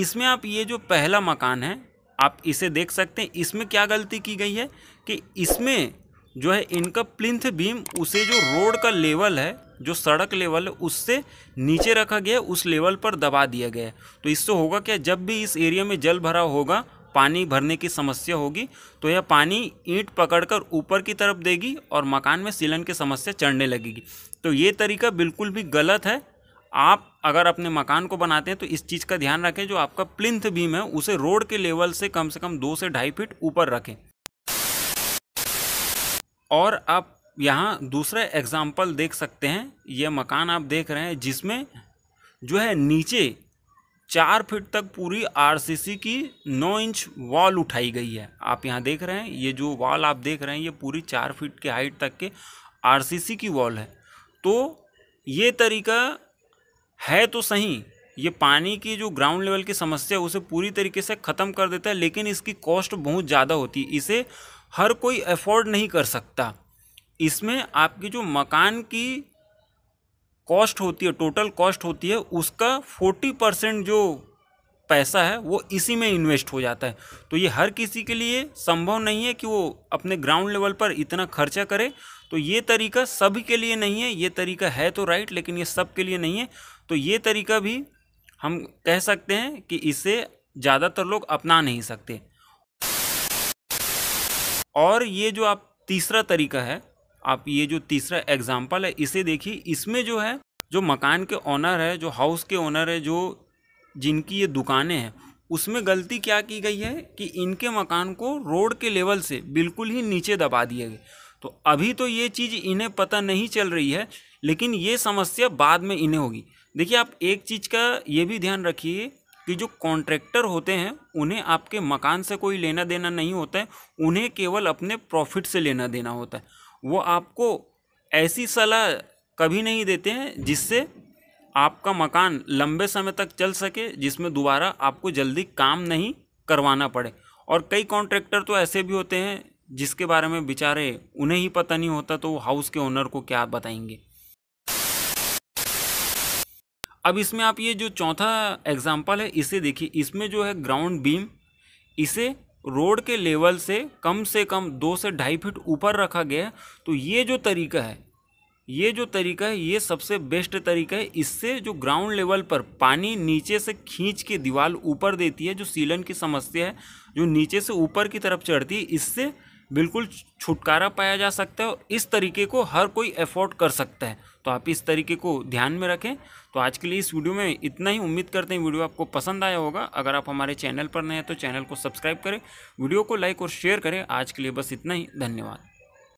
इसमें आप ये जो पहला मकान है आप इसे देख सकते हैं इसमें क्या गलती की गई है कि इसमें जो है इनका प्लिंथ बीम उसे जो रोड का लेवल है जो सड़क लेवल है उससे नीचे रखा गया उस लेवल पर दबा दिया गया है तो इससे होगा क्या जब भी इस एरिया में जल भरा होगा पानी भरने की समस्या होगी तो यह पानी ईंट पकड़कर ऊपर की तरफ देगी और मकान में सीलन की समस्या चढ़ने लगेगी तो ये तरीका बिल्कुल भी गलत है आप अगर अपने मकान को बनाते हैं तो इस चीज़ का ध्यान रखें जो आपका प्लिंथ बीम है उसे रोड के लेवल से कम से कम दो से ढाई फीट ऊपर रखें और आप यहाँ दूसरा एग्जाम्पल देख सकते हैं यह मकान आप देख रहे हैं जिसमें जो है नीचे चार फीट तक पूरी आरसीसी की नौ इंच वॉल उठाई गई है आप यहाँ देख रहे हैं ये जो वॉल आप देख रहे हैं ये पूरी चार फीट के हाइट तक के आरसीसी की वॉल है तो ये तरीका है तो सही ये पानी की जो ग्राउंड लेवल की समस्या है उसे पूरी तरीके से ख़त्म कर देता है लेकिन इसकी कॉस्ट बहुत ज़्यादा होती है इसे हर कोई अफोर्ड नहीं कर सकता इसमें आपकी जो मकान की कॉस्ट होती है टोटल कॉस्ट होती है उसका फोर्टी परसेंट जो पैसा है वो इसी में इन्वेस्ट हो जाता है तो ये हर किसी के लिए संभव नहीं है कि वो अपने ग्राउंड लेवल पर इतना खर्चा करे तो ये तरीका सभी के लिए नहीं है ये तरीका है तो राइट लेकिन ये सब के लिए नहीं है तो ये तरीका भी हम कह सकते हैं कि इसे ज़्यादातर लोग अपना नहीं सकते और ये जो आप तीसरा तरीका है आप ये जो तीसरा एग्जाम्पल है इसे देखिए इसमें जो है जो मकान के ऑनर है जो हाउस के ऑनर है जो जिनकी ये दुकानें हैं उसमें गलती क्या की गई है कि इनके मकान को रोड के लेवल से बिल्कुल ही नीचे दबा दिए गए तो अभी तो ये चीज़ इन्हें पता नहीं चल रही है लेकिन ये समस्या बाद में इन्हें होगी देखिए आप एक चीज़ का ये भी ध्यान रखिए कि जो कॉन्ट्रैक्टर होते हैं उन्हें आपके मकान से कोई लेना देना नहीं होता है उन्हें केवल अपने प्रॉफिट से लेना देना होता है वो आपको ऐसी सलाह कभी नहीं देते हैं जिससे आपका मकान लंबे समय तक चल सके जिसमें दोबारा आपको जल्दी काम नहीं करवाना पड़े और कई कॉन्ट्रैक्टर तो ऐसे भी होते हैं जिसके बारे में बेचारे उन्हें ही पता नहीं होता तो वो हाउस के ओनर को क्या बताएंगे अब इसमें आप ये जो चौथा एग्जाम्पल है इसे देखिए इसमें जो है ग्राउंड बीम इसे रोड के लेवल से कम से कम दो से ढाई फीट ऊपर रखा गया है तो ये जो तरीका है ये जो तरीका है ये सबसे बेस्ट तरीका है इससे जो ग्राउंड लेवल पर पानी नीचे से खींच के दीवार ऊपर देती है जो सीलन की समस्या है जो नीचे से ऊपर की तरफ चढ़ती है इससे बिल्कुल छुटकारा पाया जा सकता है और इस तरीके को हर कोई एफोर्ड कर सकता है तो आप इस तरीके को ध्यान में रखें तो आज के लिए इस वीडियो में इतना ही उम्मीद करते हैं वीडियो आपको पसंद आया होगा अगर आप हमारे चैनल पर नए हैं तो चैनल को सब्सक्राइब करें वीडियो को लाइक और शेयर करें आज के लिए बस इतना ही धन्यवाद